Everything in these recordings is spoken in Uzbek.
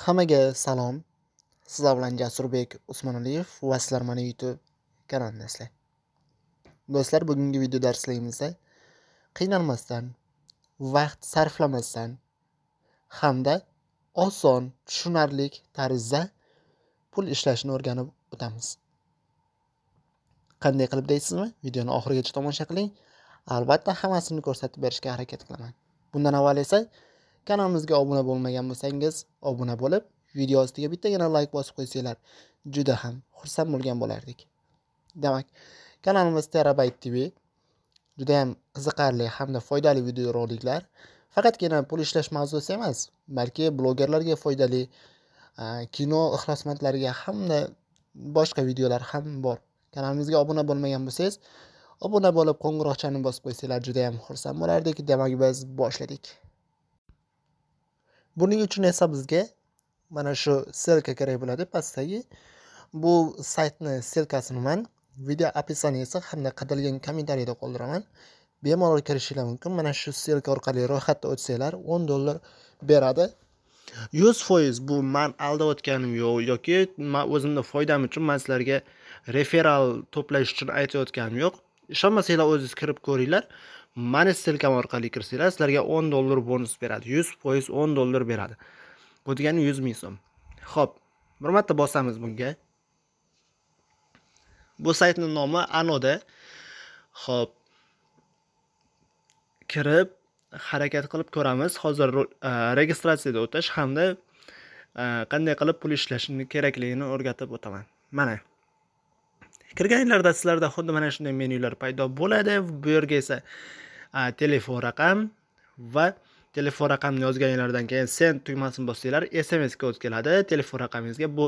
Hammaga salom. Sizlar bilan Jasurbek Usmonaliyev va sizlar mana YouTube sizlar Do'stlar, bugungi video darsligimizda qiynalmasdan, vaqt sarflamasdan hamda oson, tushunarli tarzda pul ishlashni o'rganib o'tamiz. Qanday qilib deysizmi? Videoni oxirigacha tomosha qiling. Albatta, hammasini ko'rsatib berishga harakat qilaman. Bundan avval esa Kanalimizga obuna bo'lmagan bo'lsangiz, obuna bo'lib, video ostiga bittagina like bosib qo'ysanglar, juda ham xursand bo'lgan bo'lardik. Demak, kanalimiz Terabyte TV juda ham qiziqarli hamda foydali videoroliklar faqatgina pul ishlash mavzusi emas, balki blogerlarga foydali, kino ixlosmandlariga hamda boshqa videolar ham bor. Kanalimizga obuna bo'lmagan bo'lsangiz, obuna bo'lib qo'ng'iroqchani bosib qo'ysanglar juda ham xursand bo'lardik. Demak, biz boshladik. buning uchun esa bizga mana shu selka kerak bo'ladi pastdagi bu saytni selkasini man video описанияsi hamda qadalgan kommentariyada qoldiraman bemalol kirishinglar mumkin mana shu selka orqali ro'yxatdan o'tsanglar o'n dollar beradi yuz foiz bu man aldayotganim yo'q yoki man o'zimni foydam uchun man sizlarga referal to'plash uchun aytayotganim yo'q ishonmasanglar o'zingiz kirib ko'ringlar mani silkam orqali kirsanglar sizlarga o'n dollar bonus beradi yuz foiz o'n dollar beradi bu degani yuz ming so'm ho'p bir marta bosamiz bunga bu saytni nomi anoda ho'p kirib harakat qilib ko'ramiz hozir uh, registratsiyada o'tish hamda uh, qanday qilib pul ishlashni kerakligini o'rgatib o'taman mana kirganinglarda sizlarda xuddi mana shunday menyular paydo bo'ladi bu yerga esa telefon raqam va telefon raqamini yozganinglardan keyin send tugmasini bossanglar sms kod keladi telefon raqamingizga bu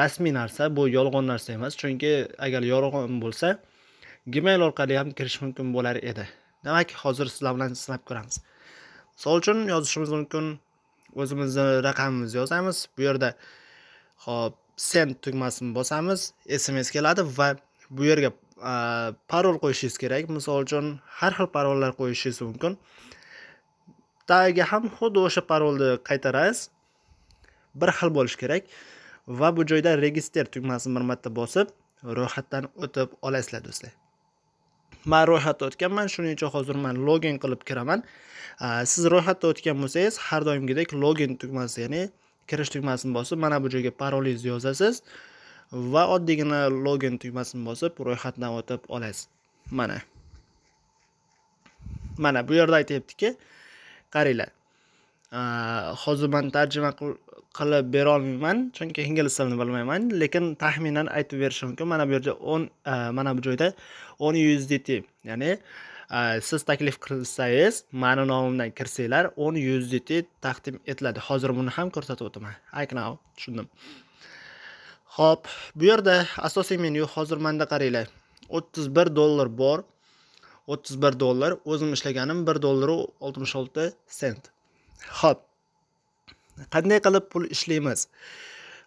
rasmiy narsa bu yolg'on narsa emas chunki agar yolg'on bo'lsa gmail orqali ham kirish mumkin bo'lar edi demak hozir sizlar bilan sinab ko'ramiz misol uchun yozishimiz mumkin o'zimizni raqamimizni yozamiz bu yerda hop send tugmasini bosamiz sms keladi va bu yerga parol qo'yishingiz kerak misol uchun har xil parollar qo'yishingiz mumkin tagiga ham xuddi o'sha parolni qaytarasiz bir xil bo'lishi kerak va bu joyda register tugmasini bir marta bosib ro'yxatdan o'tib olasizlar do'stlar man ro'yxatdan o'tganman shuning uchun hozir man login qilib kiraman siz ro'yxatdan o'tgan bo'lsangiz har doimgidek login tugmasi ya'ni kirish tugmasini bosib mana bu joyga parolingizni yozasiz va oddiygina login tugmasini bosib ro'yxatdan o'tib olasiz mana mana bu yerda aytyaptiki qaranglar hozir man tarjima qilib berolmayman chunki ingliz tilini bilmayman lekin taxminan aytib berishim mumkin mana bu yerda o'n mana bu joyda o'n usdt ya'ni siz taklif qilsangiz mani nomimdan kirsanglar o'n udit taqdim etiladi hozir buni ham ko'rsatib o'taman now tushundim ho'p bu yerda asosiy menyu hozir manda qaranglar o'ttiz bir dollar bor o'ttiz bir dollar o'zim ishlaganim bir dollaru oltmish olti sent ho'p qanday qilib pul ishlaymiz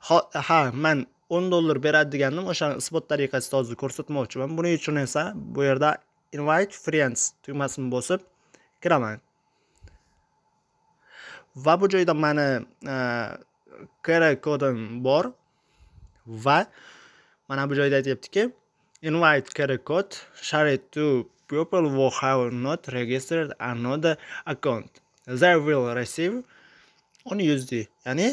ha, ha man o'n dollar beradi degandim o'shani isbot tariqasida hozir ko'rsatmoqchiman buning uchun esa bu yerda invite friends tugmasini bosib kiraman va bu joyda mani kr e, kodim bor va mana bu joyda aytyaptiki invite qr kod share to people who have not registered another account they will receive o'n usd ya'ni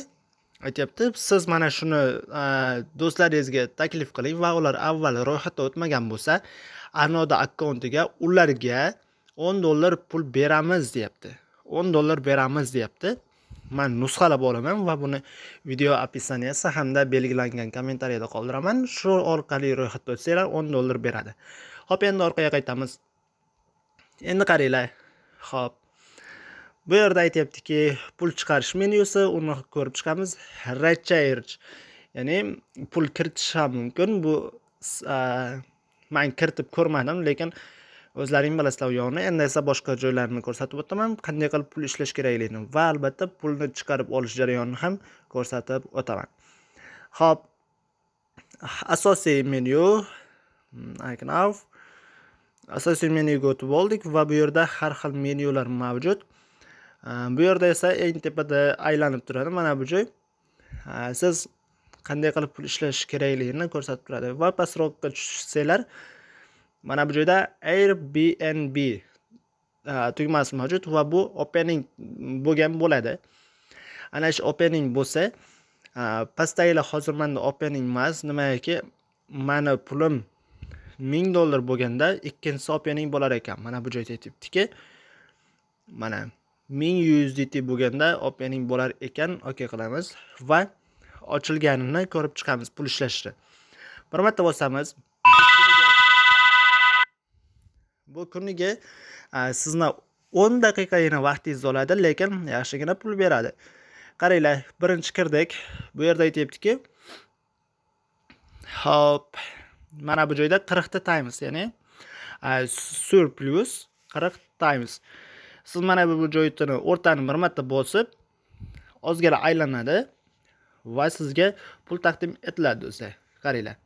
aytyapti siz mana shuni e, do'stlaringizga taklif qiling va ular avval ro'yxatda o'tmagan bo'lsa anoda akkauntiga ularga o'n dollar pul beramiz deyapti o'n dollar beramiz deyapti man nusxalab olaman va buni video opisaniyasi hamda belgilangan kommentariyada qoldiraman shu orqali ro'yxatga o'tsanglar o'n dollar beradi hop endi orqaga qaytamiz endi qaranglar hop bu yerda aytyaptiki pul chiqarish menyusi uni ko'rib chiqamiz recharge ya'ni pul kiritish ham mumkin bu man kiritib ko'rmadim lekin o'zlaring bilasizlar u yoqni endi esa boshqa joylarni ko'rsatib o'taman qanday qilib pul ishlash kerakligini va albatta pulni chiqarib olish jarayonini ham ko'rsatib o'taman ho'p asosiy menyu hmm, now asosiy menyuga o'tib oldik va bu yerda har xil menyular mavjud bu yerda esa eng tepada aylanib turadi mana bu joy siz qanday qilib pul ishlash kerakligini ko'rsatib turadi va pastroqqa tushsanglar mana bu joyda airbnb tugmasi mavjud va bu opening bo'lgan bo'ladi ana shu opening bo'lsa pastdagilar hozir manda opening emas nimagaki mani pulim ming dollar bo'lganda ikkinchisi opening bo'lar ekan mana bu joyda aytibdiki mana ming yuz bo'lganda opening bo'lar ekan ok qilamiz va ochilganini ko'rib chiqamiz pul ishlashni bir marta bosamiz bu kuniga sizni o'n daqiqagina vaqtingizni oladi lekin yaxshigina pul beradi qaranglar birinchi kirdik bu yerda aytyaptiki hop mana bu joyda qirqta times ya'ni sur plyus qirq times siz mana bu joyni o'rtani bir marta bosib ozgina aylanadi va sizga pul taqdim etiladi do'stlar qaranglar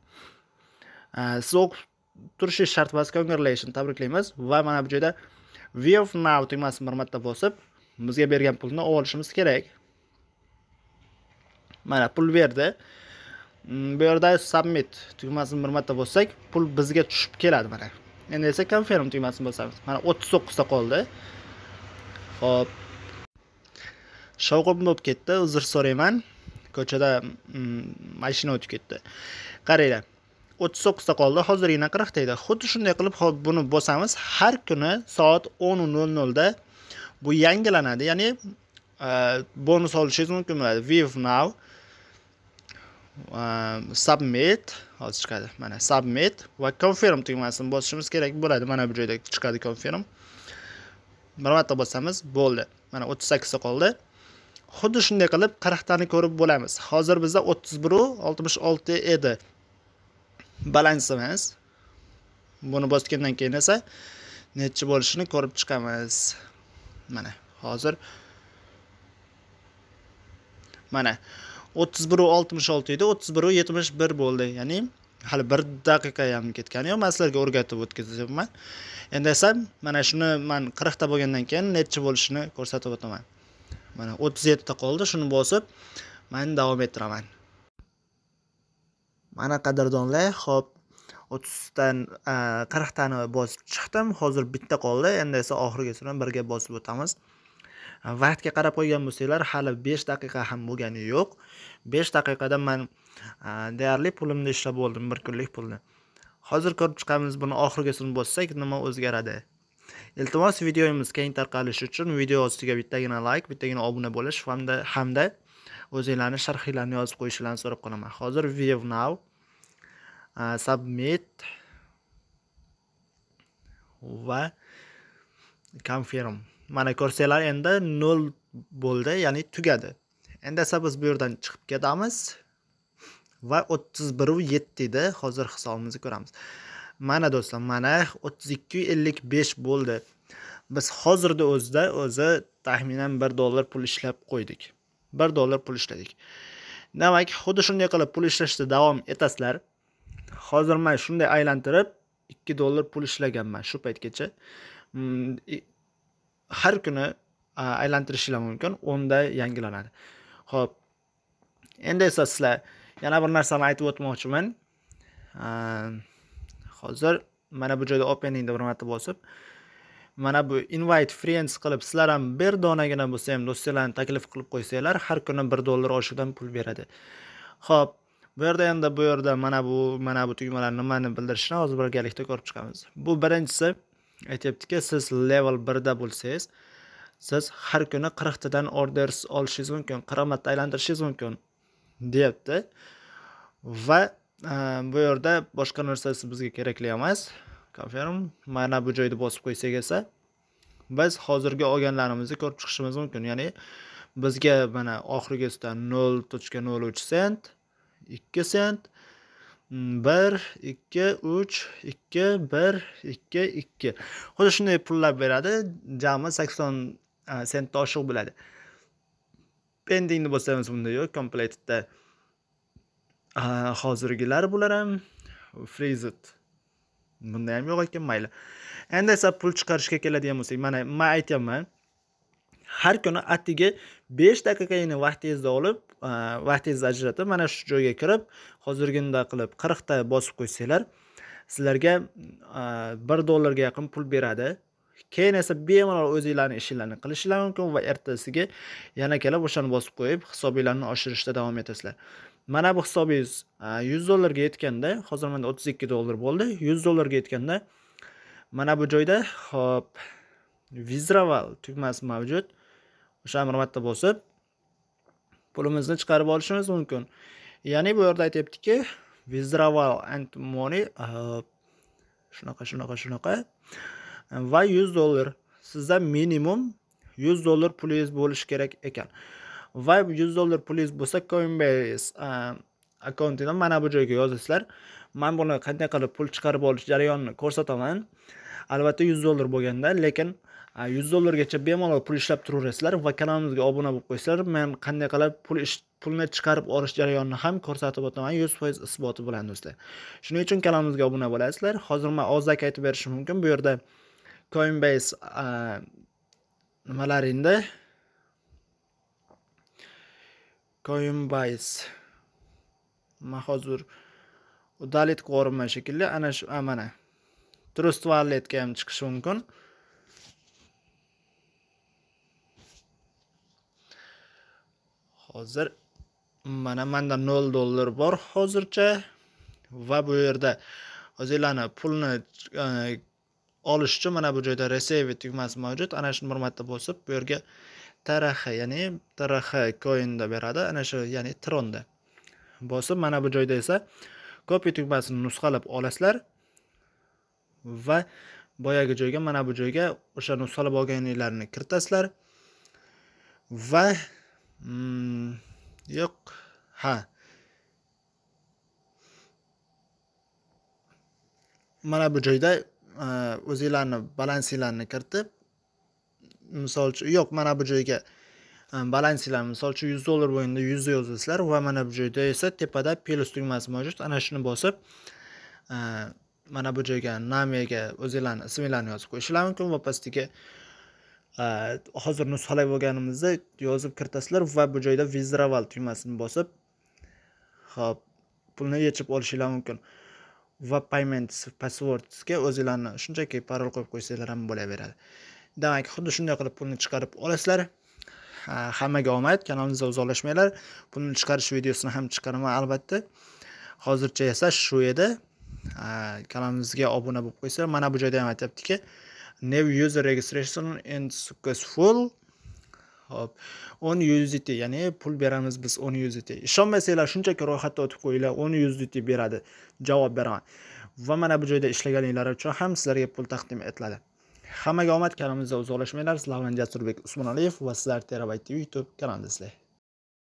siz o'qib turishingiz shart emas congratulation tabriklaymiz va mana bu joyda view now tugmasini bir marta bosib bizga bergan pulni olishimiz kerak mana pul berdi mm, bu yerda submit tugmasini bir marta bossak pul bizga tushib keladi mana endi esa confirm tugmasini bosamiz mana o'ttiz to'qqizta qoldi ho'p shovqin bo'lib ketdi uzr so'rayman ko'chada mm, mashina o'tib ketdi qaranglar o'ttiz to'qqizda qoldi hozir yana qirqda edi xuddi shunday qilib hop buni bosamiz har kuni soat o'n nol nolda bu yangilanadi ya'ni e, bonus olishingiz mumkin bo'ladi view now e, submit hozir chiqadi mana submit va confirm tugmasini bosishimiz kerak bo'ladi mana bu joyda chiqadi confirm bir marta bosamiz bo'ldi mana o'ttiz sakkizda qoldi xuddi shunday qilib qirqtani ko'rib bo'lamiz hozir bizda o'ttiz biru oltmish olti edi balansimiz buni bosgandan keyin esa nechi bo'lishini ko'rib chiqamiz mana hozir mana o'ttiz biru oltmish olti edi o'ttiz biru yetmish bir bo'ldi ya'ni hali bir daqiqa ham ketgani yo'q man sizlarga o'rgatib o'tkazyapman endi esa mana shuni man qirqta bo'lgandan keyin nechi bo'lishini ko'rsatib o'taman mana o'ttiz yettita qoldi shuni bosib man davom ettiraman mana qadrdonlar ho'p o'ttizdan qirqtani bosib chiqdim hozir bitta qoldi endi esa oxirgisi bilan birga bosib o'tamiz vaqtga qarab qo'ygan bo'lsanglar hali besh daqiqa ham bo'lgani yo'q besh daqiqada man deyarli pulimni ishlab oldim bir kunlik pulni hozir ko'rib chiqamiz buni oxirgisini bossak nima o'zgaradi iltimos videomiz keng tarqalishi uchun video ostiga bittagina layk like, bittagina obuna bo'lish hamda hamda o'zinglarni sharhinglarni yozib qo'yishingizni so'rab qolaman hozir view now uh, submit va confirm mana ko'rsanglar endi 0 bo'ldi ya'ni tugadi endi esa biz bu yerdan chiqib ketamiz va o'ttiz biru hozir hisobimizni ko'ramiz mana do'stlar mana o'ttiz ikki ellik besh bo'ldi biz hozirda o'zida o'zi taxminan bir dollar pul ishlab qo'ydik bir dollar pul ishladik demak xuddi shunday qilib pul ishlashda davom etasizlar hozir man shunday aylantirib ikki dollar pul ishlaganman shu paytgacha mm, har kuni aylantirishinglar mumkin o'nda yangilanadi ho'p endi esa sizlar yana bir narsani aytib o'tmoqchiman hozir mana bu joyda openingni marta bosib mana bu invite friends qilib sizlar ham bir donagina bo'lsa ham do'stinglarni taklif qilib qo'ysanglar har kuni bir dollar oshidan pul beradi ho'p bu yerda endi bu yerda mana bu mana bu tugmalar nimani bildirishini hozir birgalikda ko'rib chiqamiz bu birinchisi aytyaptiki siz level birda bo'lsangiz siz har kuni qirqtadan orders olishingiz mumkin qirq marta aylantirishingiz mumkin deyapti va Э, bu yerda boshqa narsasi bizga kerakli emas confirm mana bu joyni bosib qo'ysak esa biz hozirgi olganlarimizni ko'rib chiqishimiz mumkin ya'ni bizga mana oxirgisidan nol точка nol uch sent ikki sent mm, bir ikki uch ikki bir ikki ikki xuddi shunday pullar beradi jami sakson e, sentni oshiq bo'ladi pendingni bosamiz bunda yo'q komplektda hozirgilar bular ham freyzit bunda ham yo'q ekan mayli endi esa pul chiqarishga keladigan bo'lsak mana man aytyapman har kuni atigi besh daqiqagina vaqtingizni olib vaqtingizni ajratib mana shu joyga kirib hozirgina qilib qirqta bosib qo'ysanglar sizlarga bir dollarga yaqin pul beradi keyin esa bemalol o'zinglarni ishinglarni qilishinglar mumkin va ertasiga yana kelib o'shani bosib qo'yib hisobinglarni oshirishda davom etasizlar mana bu hisobingiz yuz dollarga yetganda hozir menda o'ttiz ikki dollar bo'ldi yuz dollarga yetganda mana bu joyda hop vizraval tugmasi mavjud o'sha marmatda bosib pulimizni chiqarib olishimiz mumkin ya'ni bu yerda aytyaptiki vizraval and money shunaqa shunaqa shunaqa va yuz dollar sizda minimum yuz dollar pulingiz bo'lishi kerak ekan va 100 dollar pulingiz bo'lsa coinbase um, akkauntidan mana bu joyga yozasizlar man buni qanday qilib pul chiqarib olish jarayonini ko'rsataman albatta 100 dollar bo'lganda lekin 100 uh, dollargacha bemalol pul ishlab turaverasizlar va kanalimizga obuna bo'lib qo'ysizlar men qanday qilib pul ish pulni chiqarib olish jarayonini ham ko'rsatib o'taman 100% isboti bilan do'stlar shuning uchun kanalimizga obuna bo'lasizlar hozir man ozak aytib berishim mumkin bu yerda coinbase uh, nimalaringda koyimbayz hozir udalit ko'rinma shekilli ana shu mana trust valletga ham chiqishi mumkin hozir mana manda 0 dollar bor hozircha va bu yerda o'zinglarni pulni e, olish uchun mana bu joyda receive tugmasi mavjud ana shuni bir marta bosib bu yerga taraxa ya'ni taraxa koinda beradi ana shu ya'ni tronda bosib mana bu joyda esa kopi tugmasini nusxalab olasizlar va boyagi joyga mana bu joyga o'sha nusxalab olganinglarni kiritasizlar va mm, yo'q ha mana bu joyda o'zinglarni balansinglarni kiritib misol uchun yo'q mana bu joyga e, balansinglar misol uchun yuz dollar bo'yinida yuz yozasizlar va mana bu joyda esa tepada plus tugmasi mavjud ana shuni bosib e, mana bu joyga namiyaga o'zinglarni isminglarni yozib qo'yishinglar mumkin va pastiga e, hozir nusxalay bo'lganimizda yozib kiritasizlar va bu joyda vizraval tugmasini bosib hop pulni yechib olishinglar mumkin va payment passwordga o'zinglarni shunchaki parol qo'yib qo'ysanglar ham bo'laveradi demak xuddi shunday qilib pulni chiqarib olasizlar hammaga omad kanalimizda uzoqlashmanglar pulni chiqarish videosini ham chiqaraman albatta hozircha esa shu edi kanalimizga obuna bo'lib qo'ysanglar mana bu joyda ham aytyaptiki new user registration and successful hop o'n usdt ya'ni pul beramiz biz o'n usdt ishonmasanglar shunchaki ro'yxatdan o'tib qo'yinglar o'n usdt beradi javob beraman va mana bu joyda ishlaganinglar uchun ham sizlarga pul taqdim etiladi hammaga omad kanalimizda uzoqlashmanglar sizlar bilan jasurbek usmonaliyev va sizlar terabayt youtube kanalimizda.